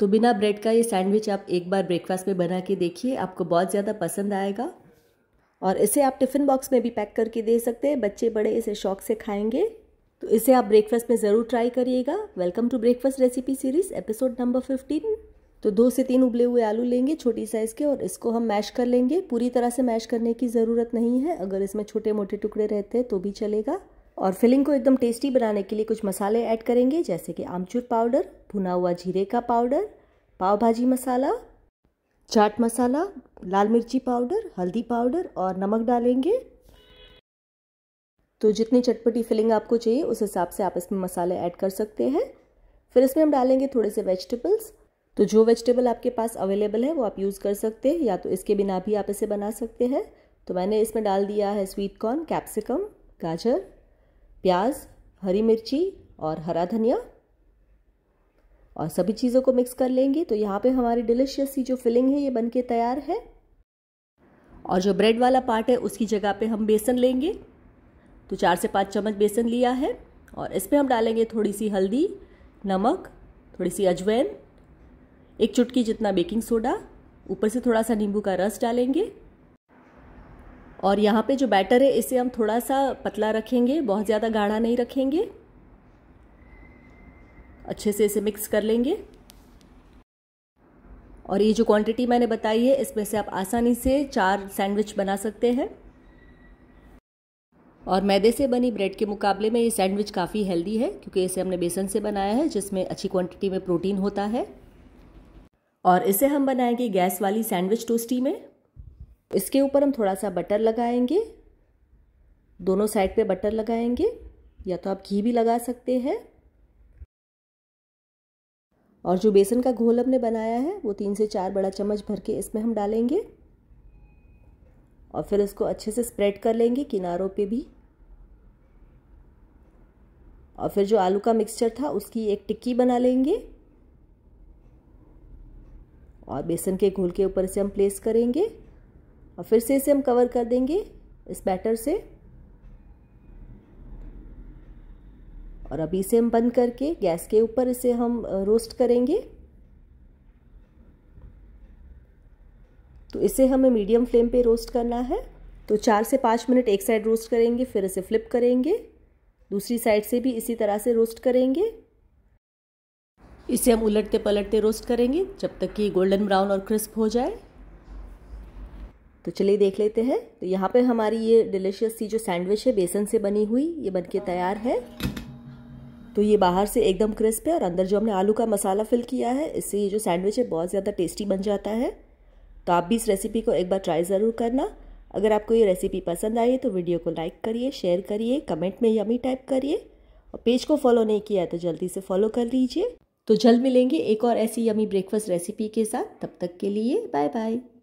तो बिना ब्रेड का ये सैंडविच आप एक बार ब्रेकफास्ट में बना के देखिए आपको बहुत ज़्यादा पसंद आएगा और इसे आप टिफ़िन बॉक्स में भी पैक करके दे सकते हैं बच्चे बड़े इसे शौक से खाएंगे तो इसे आप ब्रेकफास्ट में ज़रूर ट्राई करिएगा welcome to breakfast recipe series episode number fifteen तो दो से तीन उबले हुए आलू लेंगे छोटी साइज़ के और इसको हम मैश कर लेंगे पूरी तरह से मैश करने की ज़रूरत नहीं है अगर इसमें छोटे मोटे टुकड़े रहते हैं तो भी चलेगा और फिलिंग को एकदम टेस्टी बनाने के लिए कुछ मसाले ऐड करेंगे जैसे कि आमचूर पाउडर भुना हुआ जीरे का पाउडर पाव भाजी मसाला चाट मसाला लाल मिर्ची पाउडर हल्दी पाउडर और नमक डालेंगे तो जितनी चटपटी फिलिंग आपको चाहिए उस हिसाब से आप इसमें मसाले ऐड कर सकते हैं फिर इसमें हम डालेंगे थोड़े से वेजिटेबल्स तो जो वेजिटेबल आपके पास अवेलेबल है वो आप यूज़ कर सकते हैं या तो इसके बिना भी आप इसे बना सकते हैं तो मैंने इसमें डाल दिया है स्वीट कॉर्न कैप्सिकम गाजर प्याज हरी मिर्ची और हरा धनिया और सभी चीज़ों को मिक्स कर लेंगे तो यहाँ पे हमारी डिलिशियस सी जो फिलिंग है ये बनके तैयार है और जो ब्रेड वाला पार्ट है उसकी जगह पे हम बेसन लेंगे तो चार से पाँच चम्मच बेसन लिया है और इस पर हम डालेंगे थोड़ी सी हल्दी नमक थोड़ी सी अजवैन एक चुटकी जितना बेकिंग सोडा ऊपर से थोड़ा सा नींबू का रस डालेंगे और यहाँ पे जो बैटर है इसे हम थोड़ा सा पतला रखेंगे बहुत ज़्यादा गाढ़ा नहीं रखेंगे अच्छे से इसे मिक्स कर लेंगे और ये जो क्वांटिटी मैंने बताई है इसमें से आप आसानी से चार सैंडविच बना सकते हैं और मैदे से बनी ब्रेड के मुकाबले में ये सैंडविच काफ़ी हेल्दी है क्योंकि इसे हमने बेसन से बनाया है जिसमें अच्छी क्वांटिटी में प्रोटीन होता है और इसे हम बनाएंगे गैस वाली सैंडविच टोस्टी में इसके ऊपर हम थोड़ा सा बटर लगाएंगे दोनों साइड पे बटर लगाएंगे या तो आप घी भी लगा सकते हैं और जो बेसन का घोल हमने बनाया है वो तीन से चार बड़ा चम्मच भर के इसमें हम डालेंगे और फिर इसको अच्छे से स्प्रेड कर लेंगे किनारों पे भी और फिर जो आलू का मिक्सचर था उसकी एक टिक्की बना लेंगे और बेसन के घोल के ऊपर से हम प्लेस करेंगे और फिर से इसे हम कवर कर देंगे इस बैटर से और अभी इसे हम बंद करके गैस के ऊपर इसे हम रोस्ट करेंगे तो इसे हमें मीडियम फ्लेम पे रोस्ट करना है तो चार से पाँच मिनट एक साइड रोस्ट करेंगे फिर इसे फ्लिप करेंगे दूसरी साइड से भी इसी तरह से रोस्ट करेंगे इसे हम उलटते पलटते रोस्ट करेंगे जब तक कि गोल्डन ब्राउन और क्रिस्प हो जाए तो चलिए देख लेते हैं तो यहाँ पे हमारी ये डिलिशियस सी जो सैंडविच है बेसन से बनी हुई ये बनके तैयार है तो ये बाहर से एकदम क्रिस्प है और अंदर जो हमने आलू का मसाला फिल किया है इससे ये जो सैंडविच है बहुत ज़्यादा टेस्टी बन जाता है तो आप भी इस रेसिपी को एक बार ट्राई ज़रूर करना अगर आपको ये रेसिपी पसंद आई तो वीडियो को लाइक करिए शेयर करिए कमेंट में यमी टाइप करिए और पेज को फॉलो नहीं किया है तो जल्दी से फॉलो कर लीजिए तो जल्द मिलेंगे एक और ऐसी यमी ब्रेकफास्ट रेसिपी के साथ तब तक के लिए बाय बाय